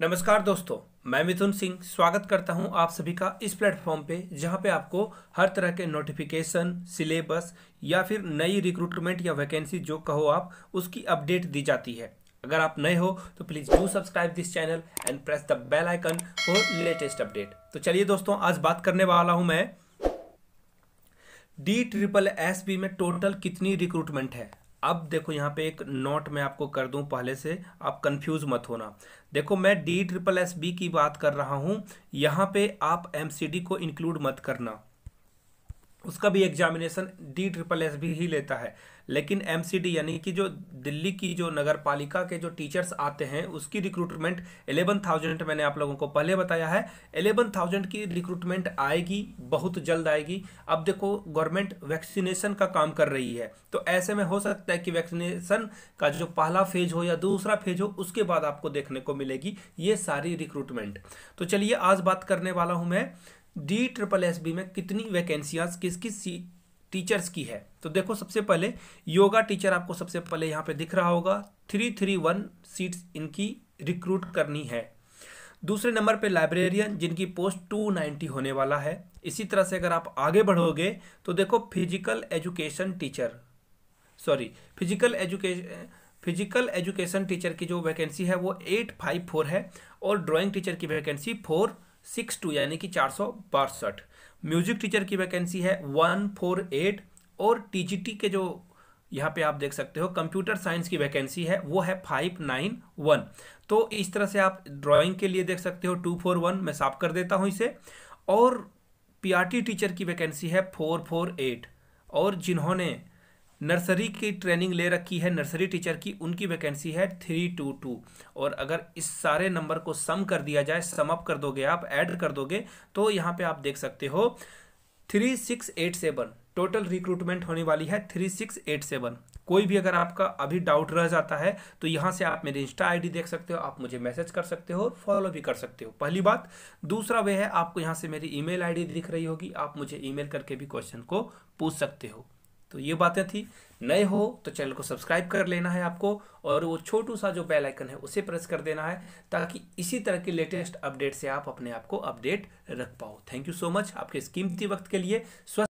नमस्कार दोस्तों मैं मिथुन सिंह स्वागत करता हूं आप सभी का इस प्लेटफॉर्म पे जहां पे आपको हर तरह के नोटिफिकेशन सिलेबस या फिर नई रिक्रूटमेंट या वैकेंसी जो कहो आप उसकी अपडेट दी जाती है अगर आप नए हो तो please do subscribe this channel and press the bell icon for latest update तो चलिए दोस्तों आज बात करने वाला हूँ मैं डी ट्रिपल एस बी में टोटल कितनी रिक्रूटमेंट है अब देखो यहाँ पे एक नोट मैं आपको कर दूँ पहले से आप कंफ्यूज मत होना देखो मैं डी ट्रिपल एस बी की बात कर रहा हूँ यहाँ पे आप एम सी डी को इंक्लूड मत करना उसका भी एग्जामिनेशन डी ट्रिपल एस भी ही लेता है लेकिन एम यानी कि जो दिल्ली की जो नगर पालिका के जो टीचर्स आते हैं उसकी रिक्रूटमेंट एलेवन थाउजेंड मैंने आप लोगों को पहले बताया है एलेवन थाउजेंड की रिक्रूटमेंट आएगी बहुत जल्द आएगी अब देखो गवर्नमेंट वैक्सीनेशन का काम कर रही है तो ऐसे में हो सकता है कि वैक्सीनेशन का जो पहला फेज हो या दूसरा फेज हो उसके बाद आपको देखने को मिलेगी ये सारी रिक्रूटमेंट तो चलिए आज बात करने वाला हूँ मैं डी ट्रिपल एस बी में कितनी वैकेंसियाँ किस किस सी टीचर्स की है तो देखो सबसे पहले योगा टीचर आपको सबसे पहले यहाँ पे दिख रहा होगा थ्री थ्री वन सीट्स इनकी रिक्रूट करनी है दूसरे नंबर पे लाइब्रेरियन जिनकी पोस्ट टू नाइन्टी होने वाला है इसी तरह से अगर आप आगे बढ़ोगे तो देखो physical education teacher sorry physical education physical education teacher की जो वैकेंसी है वो एट फाइव फोर है और ड्राइंग टीचर की वैकेंसी फोर सिक्स टू यानी कि चार सौ बासठ म्यूजिक टीचर की वैकेंसी है वन फोर एट और टीजीटी के जो यहाँ पे आप देख सकते हो कंप्यूटर साइंस की वैकेंसी है वो है फाइव नाइन वन तो इस तरह से आप ड्राइंग के लिए देख सकते हो टू फोर वन मैं साफ कर देता हूँ इसे और पीआरटी टीचर की वैकेंसी है फोर फोर एट और जिन्होंने नर्सरी की ट्रेनिंग ले रखी है नर्सरी टीचर की उनकी वैकेंसी है थ्री टू टू और अगर इस सारे नंबर को सम कर दिया जाए सम अप कर दोगे आप ऐड कर दोगे तो यहाँ पे आप देख सकते हो three six eight seven total recruitment होने वाली है थ्री सिक्स एट सेवन कोई भी अगर आपका अभी डाउट रह जाता है तो यहाँ से आप मेरी इंस्टा आईडी देख सकते हो आप मुझे मैसेज कर सकते हो फॉलो भी कर सकते हो पहली बात दूसरा वे है आपको यहाँ से मेरी ईमेल आईडी दिख रही होगी आप मुझे ईमेल करके भी क्वेश्चन को पूछ सकते हो तो ये बातें थी नए हो तो चैनल को सब्सक्राइब कर लेना है आपको और वो छोटू सा जो बेल आइकन है उसे प्रेस कर देना है ताकि इसी तरह के लेटेस्ट अपडेट से आप अपने आप को अपडेट रख पाओ थैंक यू सो मच आपके इस कीमती वक्त के लिए स्वस्थ